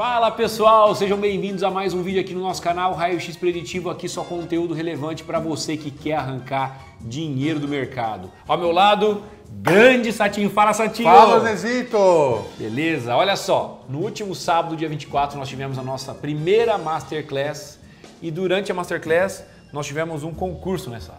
Fala pessoal, sejam bem-vindos a mais um vídeo aqui no nosso canal Raio X Preditivo, aqui só conteúdo relevante para você que quer arrancar dinheiro do mercado. Ao meu lado, grande Satinho. Fala Satinho! Fala Zezito! Beleza, olha só, no último sábado, dia 24, nós tivemos a nossa primeira Masterclass e durante a Masterclass nós tivemos um concurso nessa.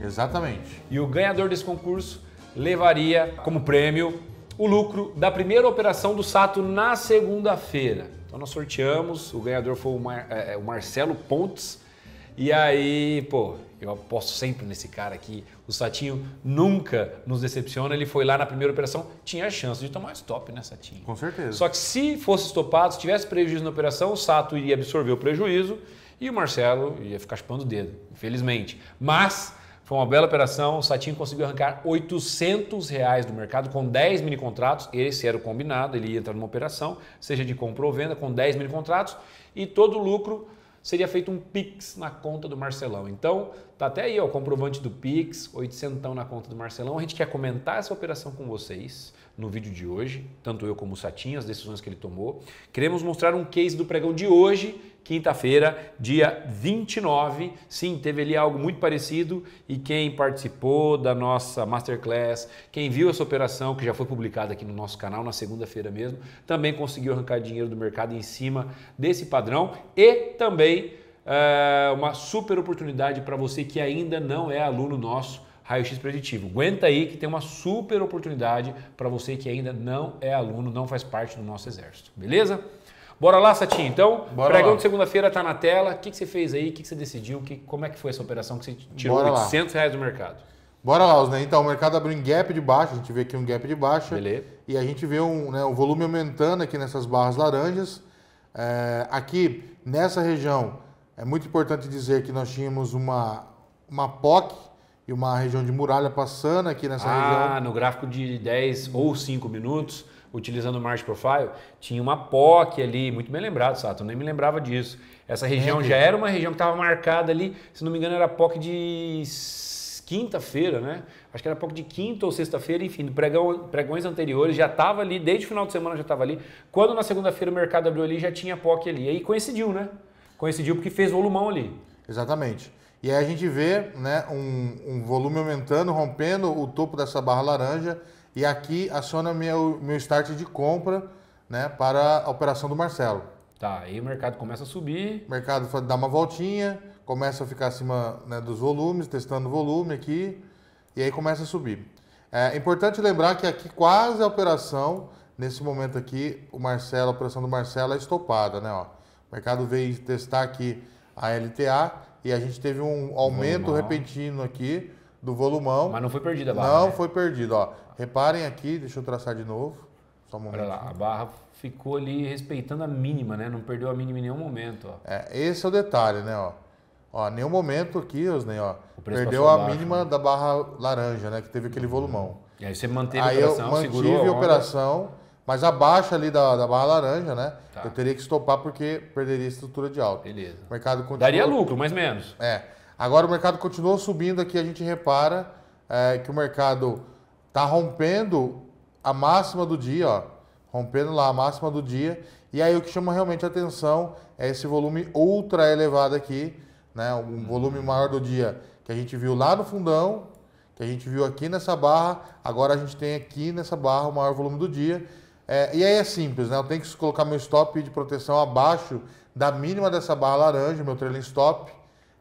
Exatamente. E o ganhador desse concurso levaria como prêmio o lucro da primeira operação do Sato na segunda-feira. Então nós sorteamos, o ganhador foi o, Mar, é, é, o, Marcelo Pontes. E aí, pô, eu aposto sempre nesse cara aqui. O Satinho nunca nos decepciona. Ele foi lá na primeira operação, tinha a chance de tomar stop, né, Satinho? Com certeza. Só que se fosse estopado, se tivesse prejuízo na operação, o Sato iria absorver o prejuízo e o Marcelo ia ficar chupando o dedo, infelizmente. Mas foi uma bela operação. O Satinho conseguiu arrancar 800 reais do mercado com 10 mini contratos. Esse era o combinado, ele ia entrar numa operação, seja de compra ou venda, com 10 mini contratos e todo o lucro seria feito um Pix na conta do Marcelão. Então, tá até aí ó, o comprovante do Pix, 800 na conta do Marcelão. A gente quer comentar essa operação com vocês no vídeo de hoje, tanto eu como o Satinha, as decisões que ele tomou. Queremos mostrar um case do pregão de hoje, quinta-feira, dia 29. Sim, teve ali algo muito parecido e quem participou da nossa masterclass, quem viu essa operação que já foi publicada aqui no nosso canal na segunda-feira mesmo, também conseguiu arrancar dinheiro do mercado em cima desse padrão e também é, uma super oportunidade para você que ainda não é aluno nosso raio-x preditivo. Aguenta aí que tem uma super oportunidade para você que ainda não é aluno, não faz parte do nosso exército, beleza? Bora lá, Satinho, então. Bora pregão lá. de segunda-feira está na tela. O que, que, você fez aí? O que, que, você decidiu? Que, como é que foi essa operação que você tirou Bora 800 lá. reais do mercado? Bora lá, né? Então, o mercado abriu um gap de baixa, a gente vê aqui um gap de baixa. Beleza. E a gente vê um, né, um volume aumentando aqui nessas barras laranjas. É, aqui, nessa região, é muito importante dizer que nós tínhamos uma, uma POC, e uma região de muralha passando aqui nessa ah, região. Ah, no gráfico de 10 ou 5 minutos, utilizando o March Profile, tinha uma POC ali, muito bem lembrado, Sato, nem me lembrava disso. Essa região é, já era uma região que estava marcada ali, se não me engano, era POC de quinta-feira, né? Acho que era POC de quinta ou sexta-feira, enfim, pregão, pregões anteriores, já estava ali, desde o final de semana já estava ali. Quando na segunda-feira o mercado abriu ali, já tinha POC ali. Aí coincidiu, né? Coincidiu porque fez volumão ali. Exatamente. E aí a gente vê né, um, um volume aumentando, rompendo o topo dessa barra laranja. E aqui aciona meu, meu start de compra né, para a operação do Marcelo. Tá, aí o mercado começa a subir. O mercado dá uma voltinha, começa a ficar acima né, dos volumes, testando o volume aqui, e aí começa a subir. É importante lembrar que aqui quase a operação, nesse momento aqui, o Marcelo, a operação do Marcelo é estopada, né? Ó. O mercado veio testar aqui a LTA e a gente teve um aumento Volumão. repentino aqui do volumão. Mas não foi perdida a barra. Não né? foi perdido, ó. Reparem aqui, deixa eu traçar de novo. Só um momento. Olha lá, a barra ficou ali respeitando a mínima, né? Não perdeu a mínima em nenhum momento, ó. É, esse é o detalhe, né, ó. Ó, nenhum momento aqui, Osney, ó, perdeu a baixo, mínima né? da barra laranja, né, que teve aquele volumão. E aí você manteve aí a operação, eu mantive a operação, mas abaixo ali da, da barra laranja, né? Tá. Eu teria que estopar porque perderia a estrutura de alta. Beleza. O mercado continua. Daria lucro, mas menos. É. Agora o mercado continuou subindo aqui, a gente repara é, que o mercado está rompendo a máxima do dia, ó. Rompendo lá a máxima do dia. E aí o que chama realmente atenção é esse volume ultra elevado aqui, né? Um uhum. volume maior do dia que a gente viu lá no fundão, que a gente viu aqui nessa barra, agora a gente tem aqui nessa barra o maior volume do dia. É, e aí é simples, né? Eu tenho que colocar meu stop de proteção abaixo da mínima dessa barra laranja, meu trailing stop.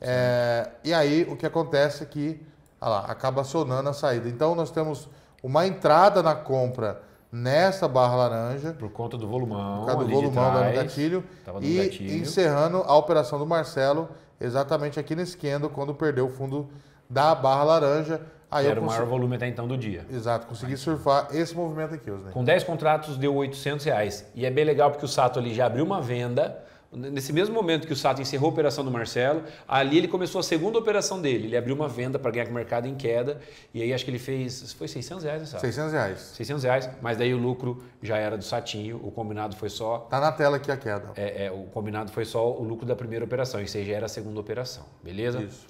É, e aí o que acontece é que lá, acaba acionando a saída. Então nós temos uma entrada na compra nessa barra laranja. Por conta do volumão. Por causa do volumão trás, do gatilho. e gatilho. encerrando a operação do Marcelo exatamente aqui nesse candle, quando perdeu o fundo da barra laranja. Aí era o maior volume até então do dia. Exato, consegui Aí. surfar esse movimento aqui, Osney. Com 10 contratos deu 800 reais. E é bem legal porque o Sato ali já abriu uma venda. Nesse mesmo momento que o Sato encerrou a operação do Marcelo, ali ele começou a segunda operação dele. Ele abriu uma venda para ganhar com o mercado em queda. E aí acho que ele fez. Foi 600 reais, né, 600 reais. 600 reais, mas daí o lucro já era do Satinho. O combinado foi só. Tá na tela aqui a queda. É, é o combinado foi só o lucro da primeira operação. Isso aí já era a segunda operação, beleza? Isso.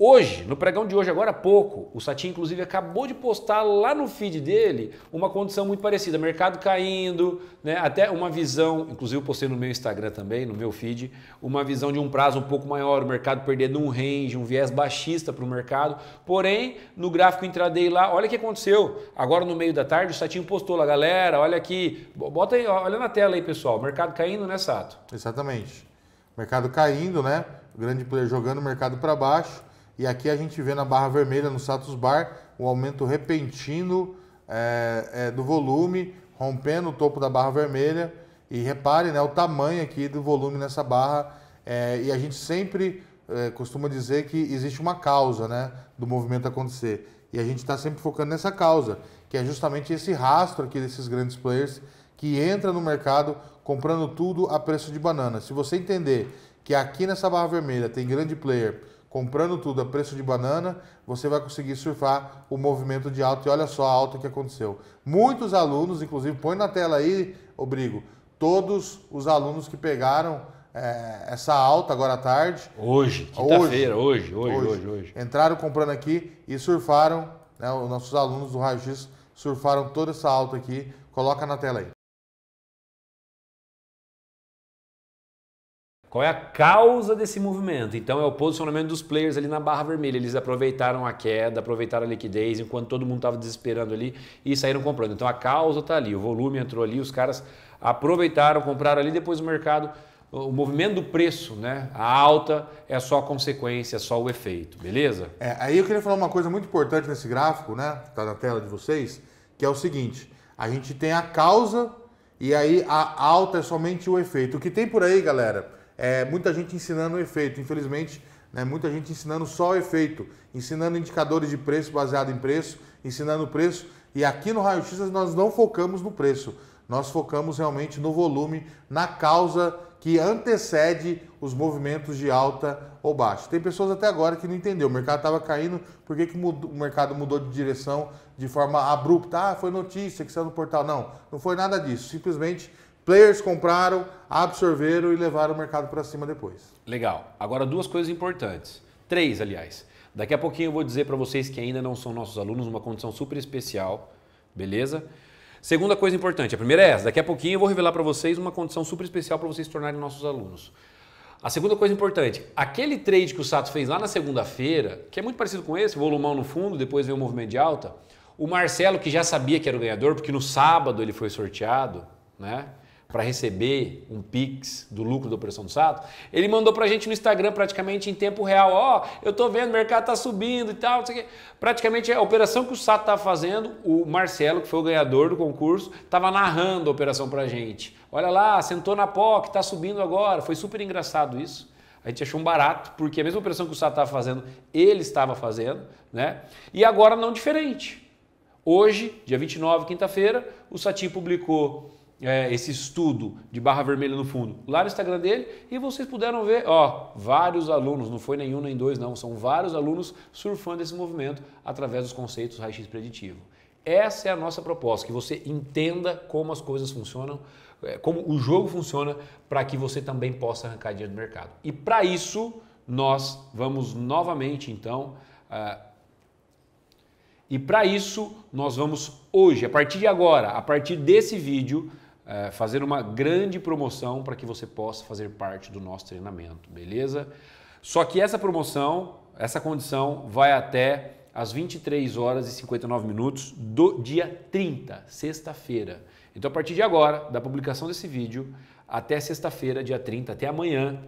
Hoje, no pregão de hoje, agora há pouco, o Satinho, inclusive acabou de postar lá no feed dele uma condição muito parecida, mercado caindo, né? até uma visão, inclusive eu postei no meu Instagram também, no meu feed, uma visão de um prazo um pouco maior, o mercado perdendo um range, um viés baixista para o mercado. Porém, no gráfico intraday lá, olha o que aconteceu. Agora no meio da tarde, o Satinho postou lá, galera, olha aqui, bota aí, olha na tela aí, pessoal, mercado caindo, né, Sato? Exatamente. Mercado caindo, né? O grande player jogando o mercado para baixo e aqui a gente vê na barra vermelha no Status Bar o um aumento repentino é, é, do volume, rompendo o topo da barra vermelha. E repare né, o tamanho aqui do volume nessa barra. É, e a gente sempre costuma dizer que existe uma causa né, do movimento acontecer. E a gente está sempre focando nessa causa, que é justamente esse rastro aqui desses grandes players que entra no mercado comprando tudo a preço de banana. Se você entender que aqui nessa barra vermelha tem grande player comprando tudo a preço de banana, você vai conseguir surfar o movimento de alta. E olha só a alta que aconteceu. Muitos alunos, inclusive, põe na tela aí, Obrigo, todos os alunos que pegaram é, essa alta agora à tarde. Hoje, quinta-feira, hoje hoje, hoje hoje, hoje, Entraram comprando aqui e surfaram, né, os nossos alunos do Raio X surfaram toda essa alta aqui. Coloca na tela aí. Qual é a causa desse movimento? Então é o posicionamento dos players ali na barra vermelha. Eles aproveitaram a queda, aproveitaram a liquidez, enquanto todo mundo estava desesperando ali e saíram comprando. Então a causa está ali, o volume entrou ali, os caras aproveitaram, compraram ali, depois o mercado, o movimento do preço, né? A alta é só a consequência, é só o efeito, beleza? É, aí eu queria falar uma coisa muito importante nesse gráfico, né? Está na tela de vocês, que é o seguinte: a gente tem a causa e aí a alta é somente o efeito. O que tem por aí, galera? É, muita gente ensinando o efeito, infelizmente, né, muita gente ensinando só o efeito, ensinando indicadores de preço baseado em preço, ensinando o preço. E aqui no Raio X nós não focamos no preço, nós focamos realmente no volume, na causa que antecede os movimentos de alta ou baixa. Tem pessoas até agora que não entenderam. O mercado estava caindo, por que, que mudou, o mercado mudou de direção de forma abrupta? Ah, foi notícia que saiu no portal. Não, não foi nada disso. Simplesmente Players compraram, absorveram e levaram o mercado para cima depois. Legal. Agora duas coisas importantes. Três, aliás. Daqui a pouquinho eu vou dizer para vocês que ainda não são nossos alunos, uma condição super especial, beleza? Segunda coisa importante, a primeira é essa. Daqui a pouquinho eu vou revelar para vocês uma condição super especial para vocês se tornarem nossos alunos. A segunda coisa importante, aquele trade que o Sato fez lá na segunda-feira, que é muito parecido com esse, volumão no fundo, depois vem o movimento de alta, o Marcelo, que já sabia que era o ganhador, porque no sábado ele foi sorteado, né? para receber um Pix do lucro da Operação do Sato, ele mandou para a gente no Instagram praticamente em tempo real, ó, oh, eu tô vendo, o mercado tá subindo e tal, Praticamente a operação que o Sato estava fazendo, o Marcelo, que foi o ganhador do concurso, estava narrando a operação para a gente. Olha lá, sentou na POC, tá subindo agora, foi super engraçado isso. A gente achou um barato, porque a mesma operação que o Sato estava fazendo, ele estava fazendo, né? E agora não diferente. Hoje, dia 29, quinta-feira, o Sati publicou é, esse estudo de barra vermelha no fundo lá no Instagram dele e vocês puderam ver, ó, vários alunos, não foi nenhum nem dois não, são vários alunos surfando esse movimento através dos conceitos raio-x preditivo. Essa é a nossa proposta, que você entenda como as coisas funcionam, é, como o jogo funciona, para que você também possa arrancar dinheiro do mercado. E para isso, nós vamos novamente, então, uh, e para isso, nós vamos hoje, a partir de agora, a partir desse vídeo, é, fazer uma grande promoção para que você possa fazer parte do nosso treinamento, beleza? Só que essa promoção, essa condição vai até às 23 horas e 59 minutos do dia 30, sexta-feira. Então, a partir de agora, da publicação desse vídeo, até sexta-feira, dia 30, até amanhã,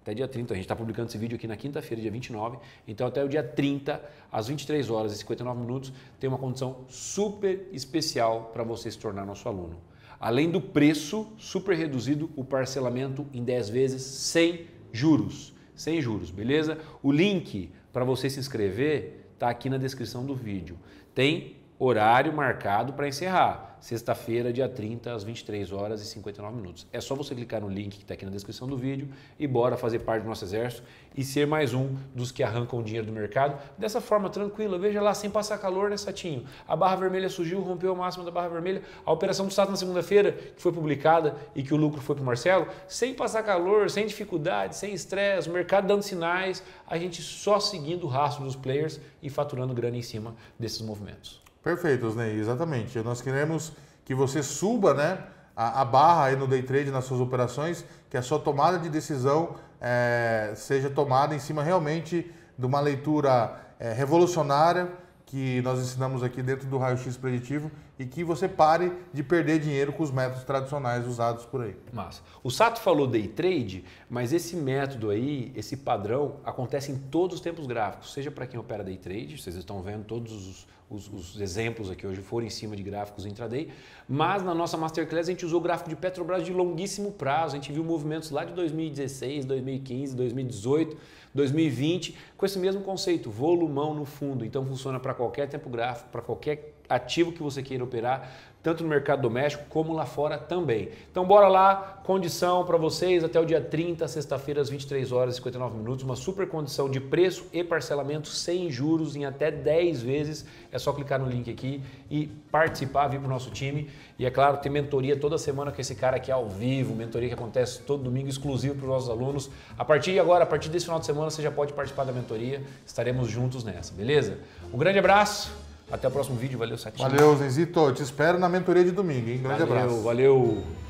até dia 30. A gente está publicando esse vídeo aqui na quinta-feira, dia 29. Então, até o dia 30, às 23 horas e 59 minutos, tem uma condição super especial para você se tornar nosso aluno. Além do preço super reduzido, o parcelamento em 10 vezes sem juros. Sem juros, beleza? O link para você se inscrever está aqui na descrição do vídeo. Tem horário marcado para encerrar. Sexta-feira, dia 30, às 23 horas e 59 minutos. É só você clicar no link que está aqui na descrição do vídeo e bora fazer parte do nosso exército e ser mais um dos que arrancam dinheiro do mercado dessa forma tranquila. Veja lá, sem passar calor, né, Satinho? A barra vermelha surgiu, rompeu o máximo da barra vermelha. A operação do Sato na segunda-feira, que foi publicada e que o lucro foi para o Marcelo, sem passar calor, sem dificuldade, sem estresse, o mercado dando sinais, a gente só seguindo o rastro dos players e faturando grana em cima desses movimentos. Perfeito, Osney, exatamente. Nós queremos que você suba né, a, a, barra aí no day trade, nas suas operações, que a sua tomada de decisão é, seja tomada em cima realmente de uma leitura é, revolucionária que nós ensinamos aqui dentro do raio-x preditivo e que você pare de perder dinheiro com os métodos tradicionais usados por aí. Massa. O Sato falou day trade, mas esse método aí, esse padrão, acontece em todos os tempos gráficos, seja para quem opera day trade, vocês estão vendo todos os, os, os exemplos aqui hoje foram em cima de gráficos intraday, mas na nossa Masterclass a gente usou gráfico de Petrobras de longuíssimo prazo, a gente viu movimentos lá de 2016, 2015, 2018, 2020, com esse mesmo conceito, volumão no fundo, então funciona para qualquer tempo gráfico, para qualquer ativo que você queira operar, tanto no mercado doméstico como lá fora também. Então bora lá, condição para vocês até o dia 30, sexta-feira, às 23 horas e 59 minutos, uma super condição de preço e parcelamento sem juros em até 10 vezes. É só clicar no link aqui e participar, vir para o nosso time. E é claro, tem mentoria toda semana com esse cara aqui é ao vivo, mentoria que acontece todo domingo exclusivo para os nossos alunos. A partir de agora, a partir desse final de semana, você já pode participar da mentoria. Estaremos juntos nessa, beleza? Um grande abraço até o próximo vídeo. Valeu, Satinho. Valeu, Zenzito. Te espero na mentoria de domingo, hein? Grande valeu, abraço. Valeu.